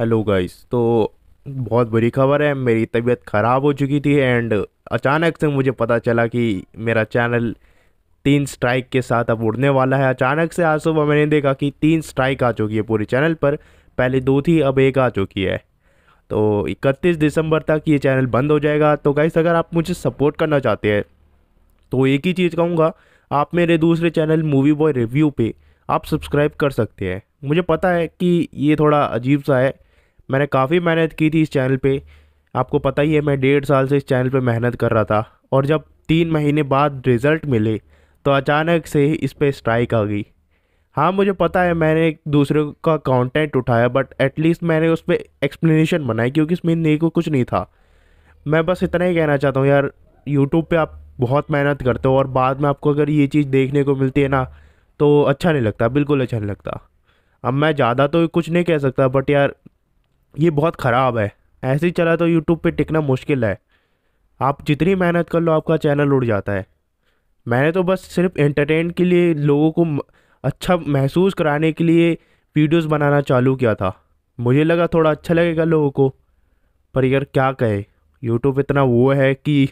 hello guys तो बहुत बुरी खबर है मेरी तबीयत ख़राब हो चुकी थी एंड अचानक से मुझे पता चला कि मेरा चैनल तीन स्ट्राइक के साथ अब उड़ने वाला है अचानक से आज सुबह मैंने देखा कि तीन स्ट्राइक आ चुकी है पूरे चैनल पर पहले दो थी अब एक आ चुकी है तो इकतीस दिसंबर तक ये चैनल बंद हो जाएगा तो गाइस अगर आप मुझे सपोर्ट करना चाहते हैं तो एक ही चीज़ कहूँगा आप मेरे दूसरे चैनल मूवी बॉय रिव्यू पर आप सब्सक्राइब कर सकते हैं मुझे पता है कि ये थोड़ा अजीब सा है मैंने काफ़ी मेहनत की थी इस चैनल पे आपको पता ही है मैं डेढ़ साल से इस चैनल पे मेहनत कर रहा था और जब तीन महीने बाद रिज़ल्ट मिले तो अचानक से ही इस पर स्ट्राइक आ गई हाँ मुझे पता है मैंने एक दूसरे का कंटेंट उठाया बट एटलीस्ट मैंने उस पर एक्सप्लेनेशन बनाई क्योंकि इसमें नहीं को कुछ नहीं था मैं बस इतना ही कहना चाहता हूँ यार यूट्यूब पे आप बहुत मेहनत करते हो और बाद में आपको अगर ये चीज़ देखने को मिलती है ना तो अच्छा नहीं लगता बिल्कुल अच्छा नहीं लगता अब मैं ज़्यादा तो कुछ नहीं कह सकता बट यार ये बहुत ख़राब है ऐसे ही चला तो यूट्यूब पे टिकना मुश्किल है आप जितनी मेहनत कर लो आपका चैनल उड़ जाता है मैंने तो बस सिर्फ एंटरटेन के लिए लोगों को अच्छा महसूस कराने के लिए वीडियोस बनाना चालू किया था मुझे लगा थोड़ा अच्छा लगेगा लोगों को पर यार क्या कहे यूट्यूब इतना वो है कि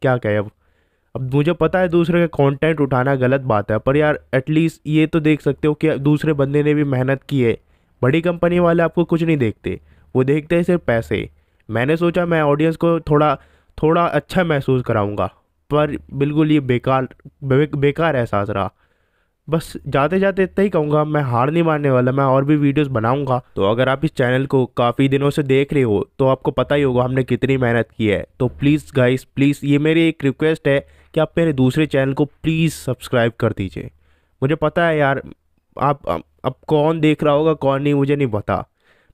क्या कहे अब अब मुझे पता है दूसरे का कंटेंट उठाना गलत बात है पर यार एटलीस्ट ये तो देख सकते हो कि दूसरे बंदे ने भी मेहनत की है बड़ी कंपनी वाले आपको कुछ नहीं देखते वो देखते हैं सिर्फ पैसे मैंने सोचा मैं ऑडियंस को थोड़ा थोड़ा अच्छा महसूस कराऊंगा पर बिल्कुल ये बेकार बे, बेकार एहसास रहा बस जाते जाते इतना ही कहूँगा मैं हार नहीं मानने वाला मैं और भी वीडियोस बनाऊंगा तो अगर आप इस चैनल को काफ़ी दिनों से देख रहे हो तो आपको पता ही होगा हमने कितनी मेहनत की है तो प्लीज़ गाइस प्लीज़ ये मेरी एक रिक्वेस्ट है कि आप मेरे दूसरे चैनल को प्लीज़ सब्सक्राइब कर दीजिए मुझे पता है यार आप अब कौन देख रहा होगा कौन नहीं मुझे नहीं पता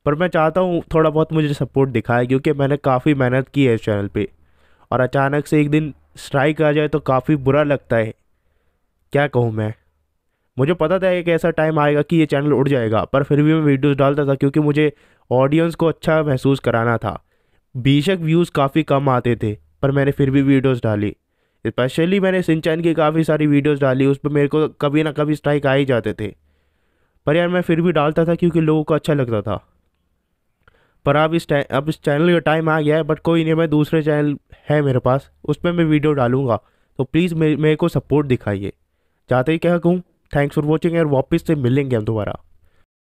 पर मैं चाहता हूँ थोड़ा बहुत मुझे सपोर्ट दिखाए क्योंकि मैंने काफ़ी मेहनत की है इस चैनल पर और अचानक से एक दिन स्ट्राइक आ जाए तो काफ़ी बुरा लगता है क्या कहूँ मैं मुझे पता था एक ऐसा टाइम आएगा कि ये चैनल उड़ जाएगा पर फिर भी मैं वीडियोस डालता था क्योंकि मुझे ऑडियंस को अच्छा महसूस कराना था बेशक व्यूज़ काफ़ी कम आते थे पर मैंने फिर भी वीडियोस डाली स्पेशली मैंने सिंचन की काफ़ी सारी वीडियोस डाली उस पर मेरे को कभी ना कभी स्ट्राइक आ ही जाते थे पर यार मैं फिर भी डालता था क्योंकि लोगों को अच्छा लगता था पर अब इस टाइम अब इस चैनल का टाइम आ गया है बट कोई नहीं मैं दूसरे चैनल है मेरे पास उस पर मैं वीडियो डालूँगा तो प्लीज़ मेरे को सपोर्ट दिखाइए चाहते ही क्या कहूँ थैंक्स फॉर वॉचिंग और वापस से मिलेंगे हम दोबारा